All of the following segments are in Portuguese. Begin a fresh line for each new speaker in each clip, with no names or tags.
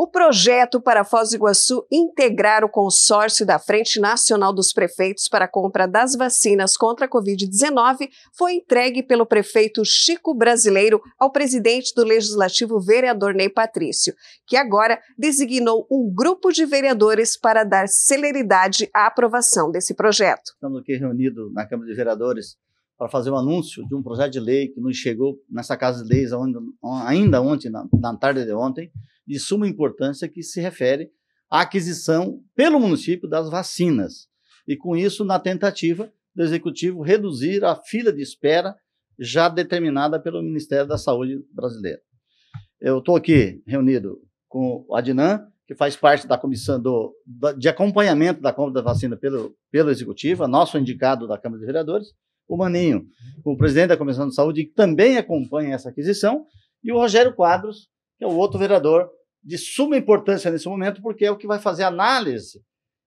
O projeto para Foz do Iguaçu integrar o consórcio da Frente Nacional dos Prefeitos para a compra das vacinas contra a Covid-19 foi entregue pelo prefeito Chico Brasileiro ao presidente do Legislativo, vereador Ney Patrício, que agora designou um grupo de vereadores para dar celeridade à aprovação desse projeto. Estamos aqui reunidos na Câmara de Vereadores para fazer o um anúncio de um projeto de lei que nos chegou nessa Casa de Leis ainda ontem, na tarde de ontem, de suma importância que se refere à aquisição pelo município das vacinas. E com isso, na tentativa do executivo reduzir a fila de espera já determinada pelo Ministério da Saúde brasileiro. Eu estou aqui reunido com a Adnan, que faz parte da comissão do, de acompanhamento da compra da vacina pelo, pelo executivo, nosso indicado da Câmara de Vereadores, o Maninho, o presidente da Comissão de Saúde, que também acompanha essa aquisição, e o Rogério Quadros, que é o outro vereador de suma importância nesse momento, porque é o que vai fazer a análise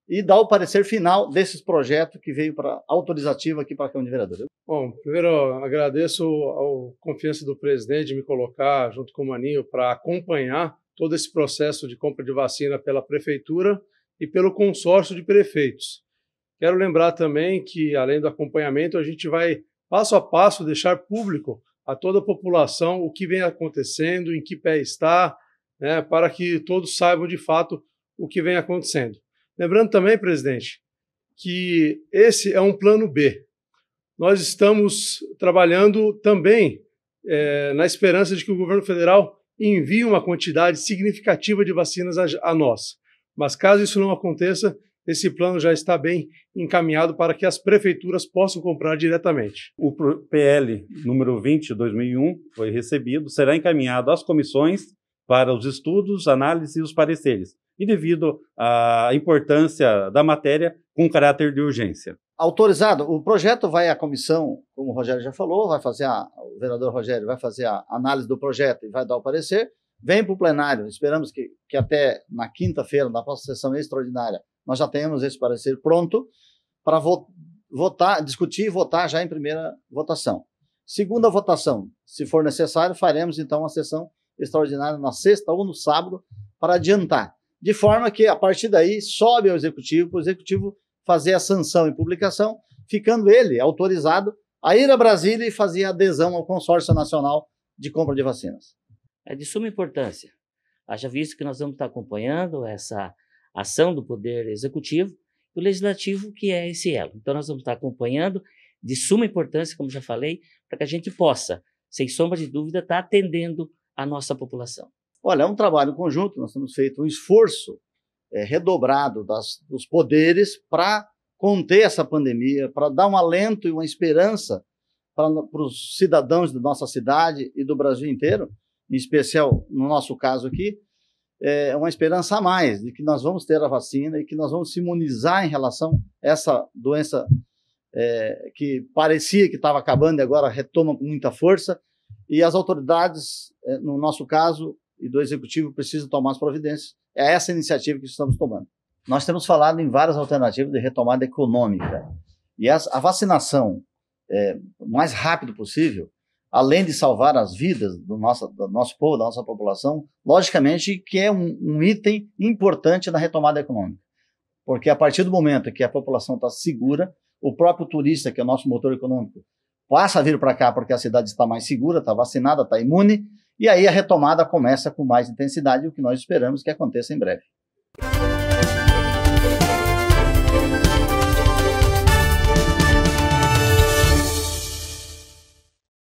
e dar o parecer final desses projetos que veio para autorizativa aqui para a Câmara de Vereadores. Bom,
primeiro agradeço a confiança do presidente de me colocar junto com o Maninho para acompanhar todo esse processo de compra de vacina pela prefeitura e pelo consórcio de prefeitos. Quero lembrar também que além do acompanhamento, a gente vai passo a passo deixar público a toda a população o que vem acontecendo, em que pé está, né, para que todos saibam de fato o que vem acontecendo. Lembrando também, presidente, que esse é um plano B. Nós estamos trabalhando também é, na esperança de que o governo federal envie uma quantidade significativa de vacinas a, a nós. Mas caso isso não aconteça, esse plano já está bem encaminhado para que as prefeituras possam comprar diretamente. O PL número 20 de 2001 foi recebido, será encaminhado às comissões para os estudos, análise e os pareceres, e devido à importância da matéria com caráter de
urgência. Autorizado, o projeto vai à comissão, como o Rogério já falou, vai fazer a, o vereador Rogério vai fazer a análise do projeto e vai dar o parecer, vem para o plenário, esperamos que, que até na quinta-feira, na próxima sessão extraordinária, nós já tenhamos esse parecer pronto para votar, discutir e votar já em primeira votação. Segunda votação, se for necessário, faremos então uma sessão extraordinária na sexta ou no sábado para adiantar. De forma que, a partir daí, sobe ao executivo, para o executivo fazer a sanção e publicação, ficando ele autorizado a ir a Brasília e fazer adesão ao Consórcio Nacional de Compra de Vacinas. É de suma importância. Haja visto que nós vamos estar acompanhando essa ação do Poder Executivo e o Legislativo, que é esse elo. Então, nós vamos estar acompanhando de suma importância, como já falei, para que a gente possa, sem sombra de dúvida, estar atendendo a nossa população? Olha, é um trabalho conjunto, nós temos feito um esforço é, redobrado das, dos poderes para conter essa pandemia, para dar um alento e uma esperança para, para os cidadãos da nossa cidade e do Brasil inteiro, em especial no nosso caso aqui, é uma esperança a mais de que nós vamos ter a vacina e que nós vamos se imunizar em relação a essa doença é, que parecia que estava acabando e agora retoma com muita força. E as autoridades é, no nosso caso, e do executivo precisa tomar as providências. É essa iniciativa que estamos tomando. Nós temos falado em várias alternativas de retomada econômica. E a vacinação é, mais rápido possível, além de salvar as vidas do nosso, do nosso povo, da nossa população, logicamente que é um, um item importante na retomada econômica. Porque a partir do momento que a população está segura, o próprio turista, que é o nosso motor econômico, passa a vir para cá porque a cidade está mais segura, está vacinada, está imune, e aí a retomada começa com mais intensidade, o que nós esperamos que aconteça em breve.